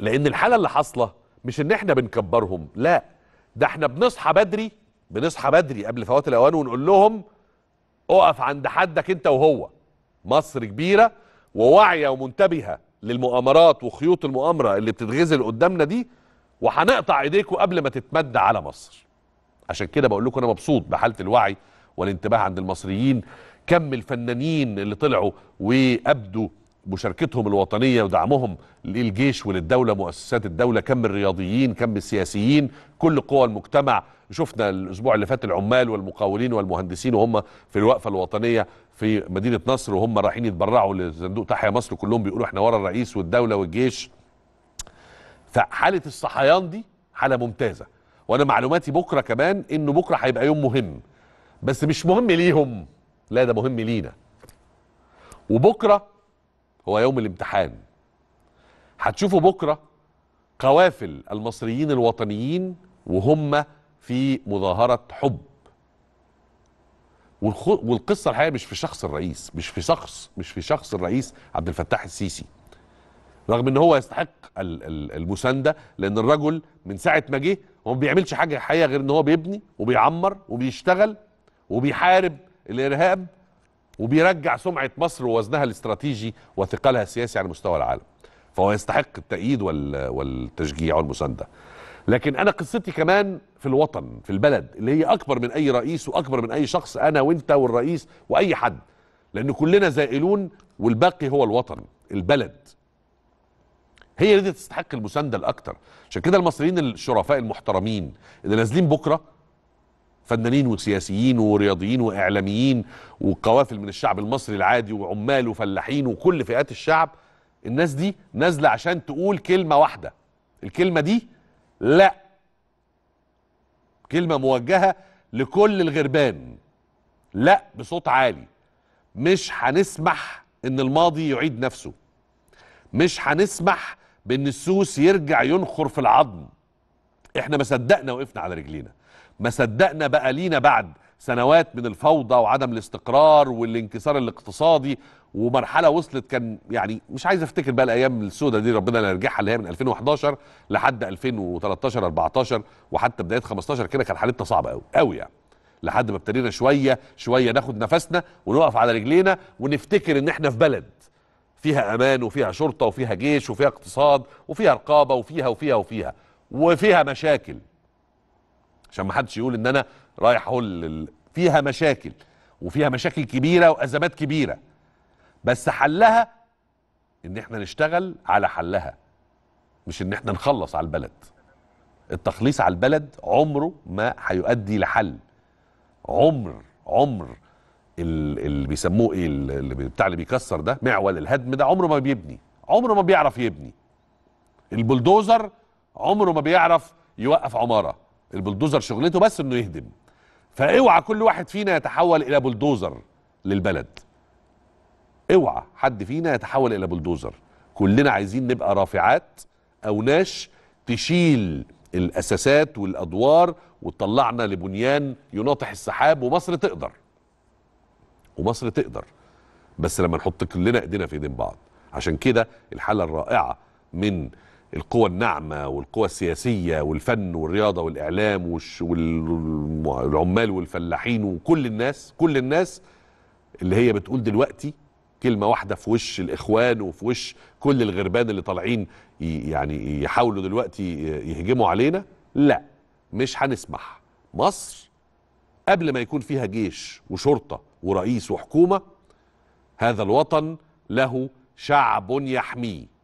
لان الحاله اللي حاصله مش ان احنا بنكبرهم لا ده احنا بنصحى بدري بنصحى بدري قبل فوات الاوان ونقول لهم اقف عند حدك انت وهو مصر كبيره وواعيه ومنتبهه للمؤامرات وخيوط المؤامره اللي بتتغزل قدامنا دي وهنقطع ايديكم قبل ما تتمد على مصر عشان كده بقول لكم انا مبسوط بحاله الوعي والانتباه عند المصريين كم الفنانين اللي طلعوا وابدوا مشاركتهم الوطنية ودعمهم للجيش وللدولة مؤسسات الدولة كم الرياضيين كم السياسيين كل قوى المجتمع شفنا الأسبوع اللي فات العمال والمقاولين والمهندسين وهم في الوقفة الوطنية في مدينة نصر وهم رايحين يتبرعوا لصندوق تحيا مصر كلهم بيقولوا احنا ورا الرئيس والدولة والجيش فحالة الصحيان دي حالة ممتازة وأنا معلوماتي بكرة كمان إنه بكرة هيبقى يوم مهم بس مش مهم ليهم لا ده مهم لينا وبكرة هو يوم الامتحان هتشوفوا بكرة قوافل المصريين الوطنيين وهم في مظاهرة حب والقصة الحقيقة مش في شخص الرئيس مش في شخص مش في شخص الرئيس عبد الفتاح السيسي رغم ان هو يستحق المساندة لان الرجل من ساعة ما جه هو ما بيعملش حاجة حقيقة غير ان هو بيبني وبيعمر وبيشتغل وبيحارب الارهاب وبيرجع سمعه مصر ووزنها الاستراتيجي وثقلها السياسي على مستوى العالم فهو يستحق التأييد والتشجيع والمساندة لكن أنا قصتي كمان في الوطن في البلد اللي هي أكبر من أي رئيس وأكبر من أي شخص أنا وإنت والرئيس وأي حد لأن كلنا زائلون والباقي هو الوطن البلد هي اللي تستحق المساندة الأكتر عشان كده المصريين الشرفاء المحترمين اللي نازلين بكرة فنانين وسياسيين ورياضيين واعلاميين وقوافل من الشعب المصري العادي وعمال وفلاحين وكل فئات الشعب الناس دي نازله عشان تقول كلمه واحده الكلمه دي لا كلمه موجهه لكل الغربان لا بصوت عالي مش هنسمح ان الماضي يعيد نفسه مش هنسمح بان السوس يرجع ينخر في العظم احنا ما صدقنا وقفنا على رجلينا ما صدقنا بقى لينا بعد سنوات من الفوضى وعدم الاستقرار والانكسار الاقتصادي ومرحله وصلت كان يعني مش عايز افتكر بقى الايام السوداء دي ربنا نرجعها يرجعها اللي هي من 2011 لحد 2013 14 وحتى بدايه 15 كده كان حالتنا صعبه قوي قوي يعني لحد ما ابتدينا شويه شويه ناخد نفسنا ونقف على رجلينا ونفتكر ان احنا في بلد فيها امان وفيها شرطه وفيها جيش وفيها اقتصاد وفيها رقابه وفيها وفيها وفيها وفيها, وفيها مشاكل عشان ما حدش يقول ان انا رايح اقول فيها مشاكل وفيها مشاكل كبيره وازمات كبيره بس حلها ان احنا نشتغل على حلها مش ان احنا نخلص على البلد التخليص على البلد عمره ما هيؤدي لحل عمر عمر اللي بيسموه ايه اللي بتاع اللي بيكسر ده معول الهدم ده عمره ما بيبني عمره ما بيعرف يبني البلدوزر عمره ما بيعرف يوقف عماره البلدوزر شغلته بس انه يهدم فاوعى كل واحد فينا يتحول الى بلدوزر للبلد اوعى حد فينا يتحول الى بلدوزر كلنا عايزين نبقى رافعات او ناش تشيل الاساسات والادوار وتطلعنا لبنيان يناطح السحاب ومصر تقدر ومصر تقدر بس لما نحط كلنا ايدينا في ايدين بعض عشان كده الحاله الرائعه من القوى الناعمة والقوى السياسية والفن والرياضة والإعلام والعمال والفلاحين وكل الناس كل الناس اللي هي بتقول دلوقتي كلمة واحدة في وش الإخوان وفي وش كل الغربان اللي طالعين يعني يحاولوا دلوقتي يهجموا علينا لا مش هنسمح مصر قبل ما يكون فيها جيش وشرطة ورئيس وحكومة هذا الوطن له شعب يحميه